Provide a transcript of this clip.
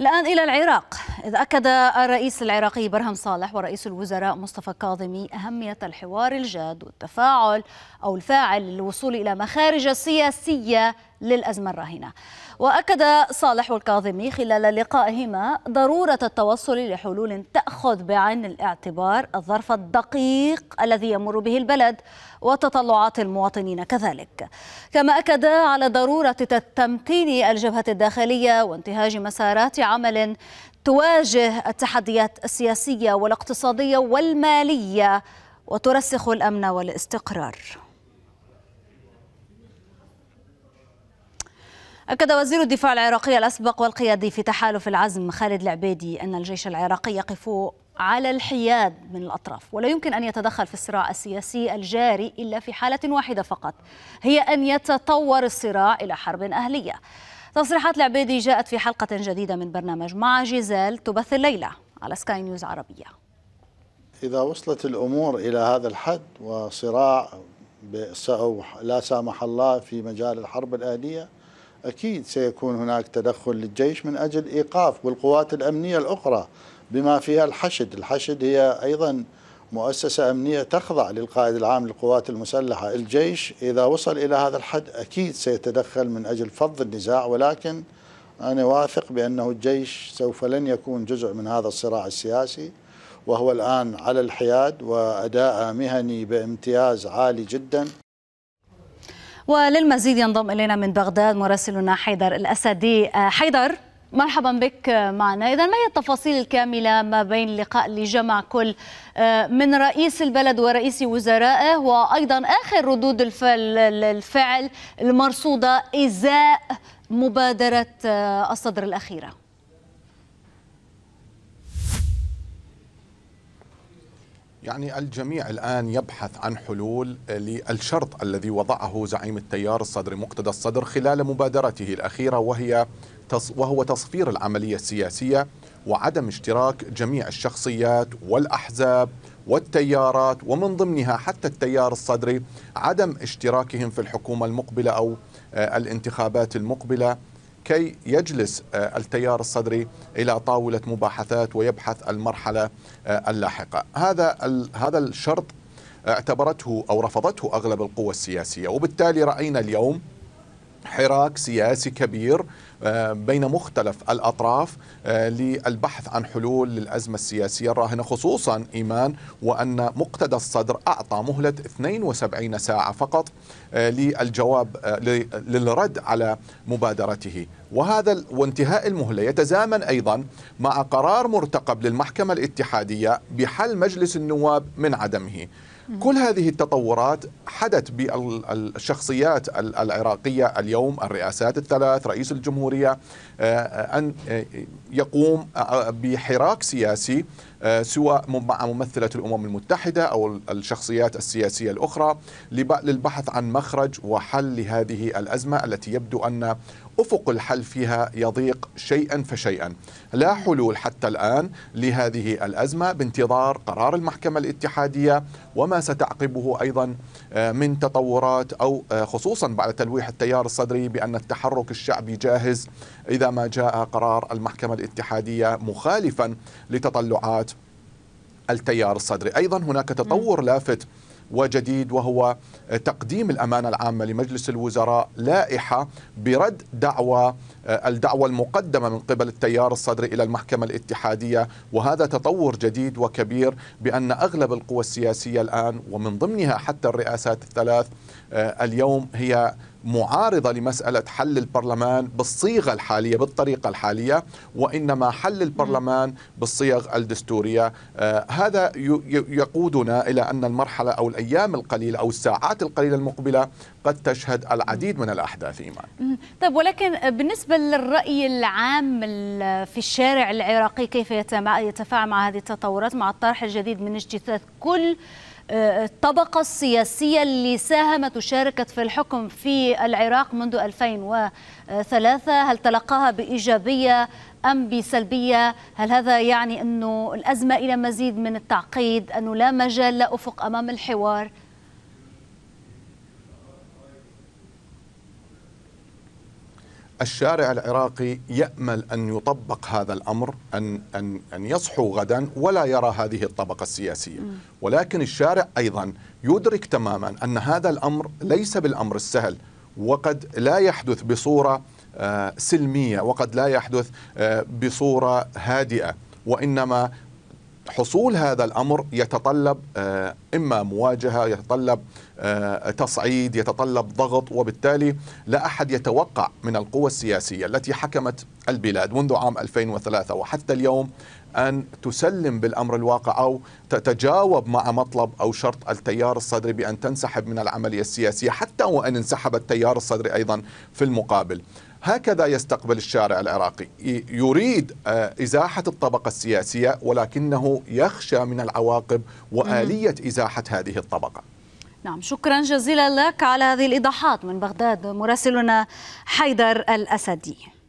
الآن إلى العراق إذ أكد الرئيس العراقي برهم صالح ورئيس الوزراء مصطفى كاظمي أهمية الحوار الجاد والتفاعل أو الفاعل للوصول إلى مخارج سياسية للأزمة الراهنة وأكد صالح والكاظمي خلال لقائهما ضرورة التوصل لحلول تأخذ بعين الاعتبار الظرف الدقيق الذي يمر به البلد وتطلعات المواطنين كذلك كما أكد على ضرورة تمتين الجبهة الداخلية وانتهاج مسارات عمل تواجه التحديات السياسية والاقتصادية والمالية وترسخ الأمن والاستقرار أكد وزير الدفاع العراقي الأسبق والقيادي في تحالف العزم خالد العبيدي أن الجيش العراقي يقف على الحياد من الأطراف ولا يمكن أن يتدخل في الصراع السياسي الجاري إلا في حالة واحدة فقط هي أن يتطور الصراع إلى حرب أهلية تصريحات العبيدي جاءت في حلقة جديدة من برنامج مع جيزال تبث الليلة على سكاي نيوز عربية إذا وصلت الأمور إلى هذا الحد وصراع لا سامح الله في مجال الحرب الأهلية أكيد سيكون هناك تدخل للجيش من أجل إيقاف والقوات الأمنية الأخرى بما فيها الحشد الحشد هي أيضا مؤسسة أمنية تخضع للقائد العام للقوات المسلحة الجيش إذا وصل إلى هذا الحد أكيد سيتدخل من أجل فض النزاع ولكن أنا واثق بأنه الجيش سوف لن يكون جزء من هذا الصراع السياسي وهو الآن على الحياد وأداء مهني بامتياز عالي جدا وللمزيد ينضم إلينا من بغداد مراسلنا حيدر الأسدي آه، حيدر مرحبا بك معنا إذا ما هي التفاصيل الكاملة ما بين اللقاء اللي جمع كل آه، من رئيس البلد ورئيس وزرائه وأيضا آخر ردود الفعل المرصودة إزاء مبادرة آه، الصدر الأخيرة يعني الجميع الآن يبحث عن حلول للشرط الذي وضعه زعيم التيار الصدر مقتدى الصدر خلال مبادرته الأخيرة وهي وهو تصفير العملية السياسية وعدم اشتراك جميع الشخصيات والأحزاب والتيارات ومن ضمنها حتى التيار الصدري عدم اشتراكهم في الحكومة المقبلة أو آه، الانتخابات المقبله كي يجلس آه، التيار الصدري الى طاوله مباحثات ويبحث المرحله آه، اللاحقه هذا هذا الشرط اعتبرته او رفضته اغلب القوى السياسيه وبالتالي راينا اليوم حراك سياسي كبير آه، بين مختلف الاطراف آه، للبحث عن حلول للازمه السياسيه الراهنه خصوصا ايمان وان مقتدى الصدر اعطى مهله 72 ساعه فقط آه، للجواب للرد على مبادرته وهذا وانتهاء المهله يتزامن ايضا مع قرار مرتقب للمحكمه الاتحاديه بحل مجلس النواب من عدمه كل هذه التطورات حدت بالشخصيات العراقية اليوم الرئاسات الثلاث رئيس الجمهورية آه، آه، أن آه، يقوم بحراك سياسي آه، سواء مع ممثلة الأمم المتحدة أو الشخصيات السياسية الأخرى للبحث عن مخرج وحل لهذه الأزمة التي يبدو أن أفق الحل فيها يضيق شيئا فشيئا لا حلول حتى الآن لهذه الأزمة بانتظار قرار المحكمة الاتحادية وما ستعقبه أيضا آه، من تطورات أو آه، خصوصا بعد تلويح التيار الصدري بأن التحرك الشعبي جاهز إذا ما جاء قرار المحكمة الاتحادية مخالفا لتطلعات التيار الصدري أيضا هناك تطور لافت وجديد وهو تقديم الأمانة العامة لمجلس الوزراء لائحة برد دعوى آه، الدعوة المقدمة من قبل التيار الصدري إلى المحكمة الاتحادية وهذا تطور جديد وكبير بأن أغلب القوى السياسية الآن ومن ضمنها حتى الرئاسات الثلاث آه، اليوم هي معارضة لمسألة حل البرلمان بالصيغة الحالية بالطريقة الحالية وإنما حل البرلمان بالصيغ الدستورية آه، هذا يقودنا إلى أن المرحلة أو الأيام القليلة أو الساعات القليلة المقبلة قد تشهد العديد من الأحداث إيمان طيب ولكن بالنسبة للرأي العام في الشارع العراقي كيف يتفاعل مع هذه التطورات مع الطرح الجديد من اجتثاث كل الطبقة السياسية اللي ساهمت وشاركت في الحكم في العراق منذ 2003 هل تلقاها بإيجابية أم بسلبية هل هذا يعني أنه الأزمة إلى مزيد من التعقيد أنه لا مجال لا أفق أمام الحوار الشارع العراقي يامل ان يطبق هذا الامر ان ان ان يصحو غدا ولا يرى هذه الطبقه السياسيه، ولكن الشارع ايضا يدرك تماما ان هذا الامر ليس بالامر السهل وقد لا يحدث بصوره آه، سلميه وقد لا يحدث آه، بصوره هادئه وانما حصول هذا الامر يتطلب آه، اما مواجهه يتطلب آه، تصعيد يتطلب ضغط وبالتالي لا احد يتوقع من القوى السياسيه التي حكمت البلاد منذ عام 2003 وحتى اليوم ان تسلم بالامر الواقع او تتجاوب مع مطلب او شرط التيار الصدري بان تنسحب من العمليه السياسيه حتى وان انسحب التيار الصدري ايضا في المقابل هكذا يستقبل الشارع العراقي يريد آه، إزاحة الطبقة السياسية ولكنه يخشى من العواقب وآلية إزاحة هذه الطبقة نعم شكرا جزيلا لك على هذه الإيضاحات من بغداد مراسلنا حيدر الأسدي